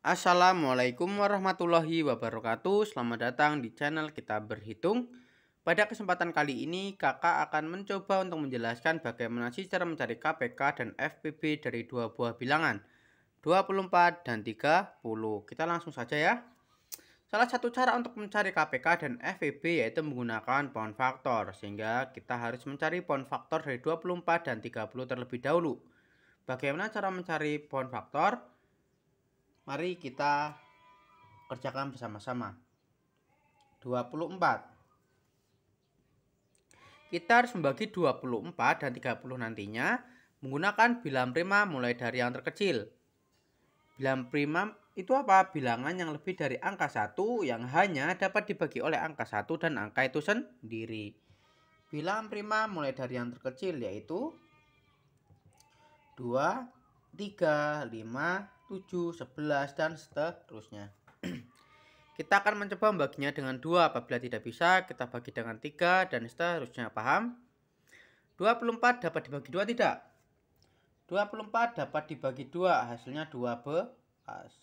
Assalamualaikum warahmatullahi wabarakatuh Selamat datang di channel kita berhitung Pada kesempatan kali ini kakak akan mencoba untuk menjelaskan bagaimana sih cara mencari KPK dan FPB dari dua buah bilangan 24 dan 30 Kita langsung saja ya Salah satu cara untuk mencari KPK dan FPB yaitu menggunakan pohon faktor Sehingga kita harus mencari pohon faktor dari 24 dan 30 terlebih dahulu Bagaimana cara mencari pohon faktor? Mari kita kerjakan bersama-sama. 24. Kita harus membagi 24 dan 30 nantinya menggunakan bilangan prima mulai dari yang terkecil. Bilangan prima itu apa? Bilangan yang lebih dari angka 1 yang hanya dapat dibagi oleh angka 1 dan angka itu sendiri. Bilangan prima mulai dari yang terkecil yaitu 2, 3, 5, 7, 11, dan seterusnya. kita akan mencoba membaginya dengan 2, apabila tidak bisa kita bagi dengan 3, dan seterusnya. Paham? 24 dapat dibagi 2 tidak? 24 dapat dibagi 2, hasilnya 2 belas.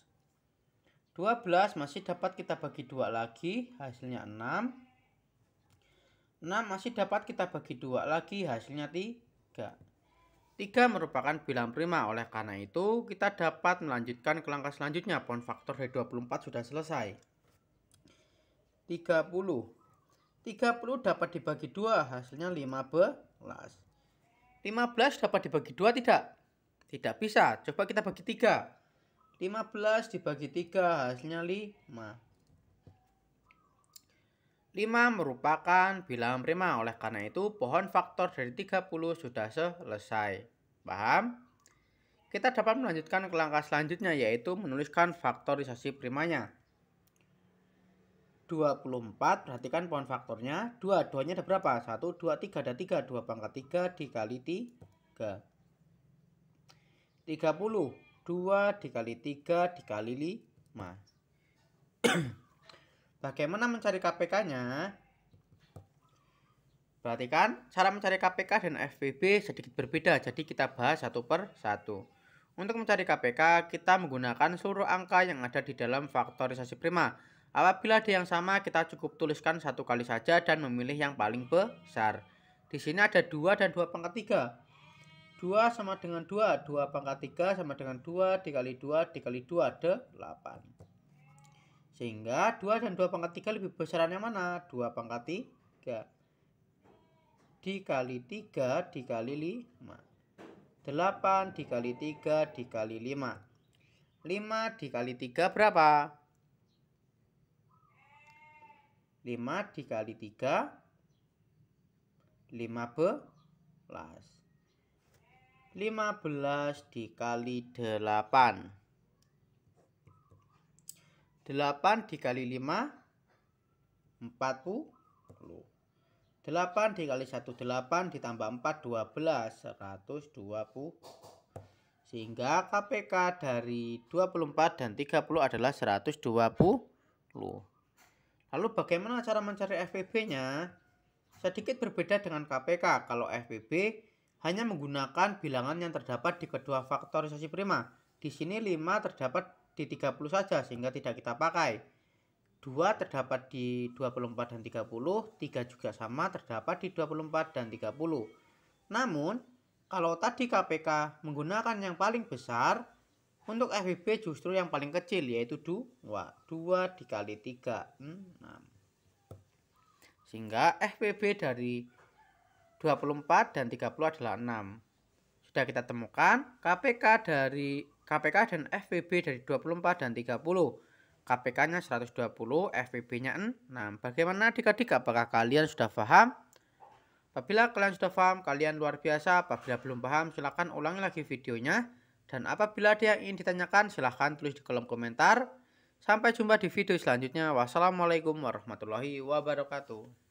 12 masih dapat kita bagi 2 lagi, hasilnya 6. 6 masih dapat kita bagi 2 lagi, hasilnya 3. 3 merupakan bilangan prima, oleh karena itu kita dapat melanjutkan ke langkah selanjutnya. Pon faktor dari 24 sudah selesai. 30. 30 dapat dibagi 2, hasilnya 15. 15 dapat dibagi 2 tidak? Tidak bisa. Coba kita bagi 3. 15 dibagi 3 hasilnya 5. 5 merupakan bilangan prima, oleh karena itu pohon faktor dari 30 sudah selesai. Paham? Kita dapat melanjutkan ke langkah selanjutnya yaitu menuliskan faktorisasi primanya. 24, perhatikan pohon faktornya. 2, 2 nya ada berapa? 1, 2, 3 ada 3. 2 pangkat 3 dikali 3. 30. 2 dikali 3 dikali 5. Bagaimana mencari KPK-nya? Perhatikan, cara mencari KPK dan FPB sedikit berbeda, jadi kita bahas satu per satu. Untuk mencari KPK, kita menggunakan seluruh angka yang ada di dalam faktorisasi prima. Apabila ada yang sama, kita cukup tuliskan satu kali saja dan memilih yang paling besar. Di sini ada 2 dan 2 pangkat 3. 2 sama dengan 2, 2 pangkat 3 sama dengan 2, dikali 2, dikali 2 8. Sehingga 2 dan 2 pangkat 3 lebih besarannya mana? 2 pangkat 3 dikali 3 dikali 5 8 dikali 3 dikali 5 5 dikali 3 berapa? 5 dikali 3 15 15 dikali 8 8 dikali 5 40 8 dikali 1 8 ditambah 4 12 120 sehingga KPK dari 24 dan 30 adalah 120 lalu bagaimana cara mencari FPB-nya sedikit berbeda dengan KPK kalau FPB hanya menggunakan bilangan yang terdapat di kedua faktorisasi prima di sini 5 terdapat di 30 saja sehingga tidak kita pakai. 2 terdapat di 24 dan 30, 3 juga sama terdapat di 24 dan 30. Namun, kalau tadi KPK menggunakan yang paling besar, untuk FBB justru yang paling kecil yaitu 2. 2 dikali 3, 6. Sehingga FPB dari 24 dan 30 adalah 6. Sudah kita temukan KPK dari KPK dan FPB dari 24 dan 30. KPK-nya 120, FPB-nya 6. Bagaimana adik-adik? Apakah kalian sudah paham? Apabila kalian sudah paham, kalian luar biasa. Apabila belum paham, silahkan ulangi lagi videonya. Dan apabila ada yang ingin ditanyakan, silahkan tulis di kolom komentar. Sampai jumpa di video selanjutnya. Wassalamualaikum warahmatullahi wabarakatuh.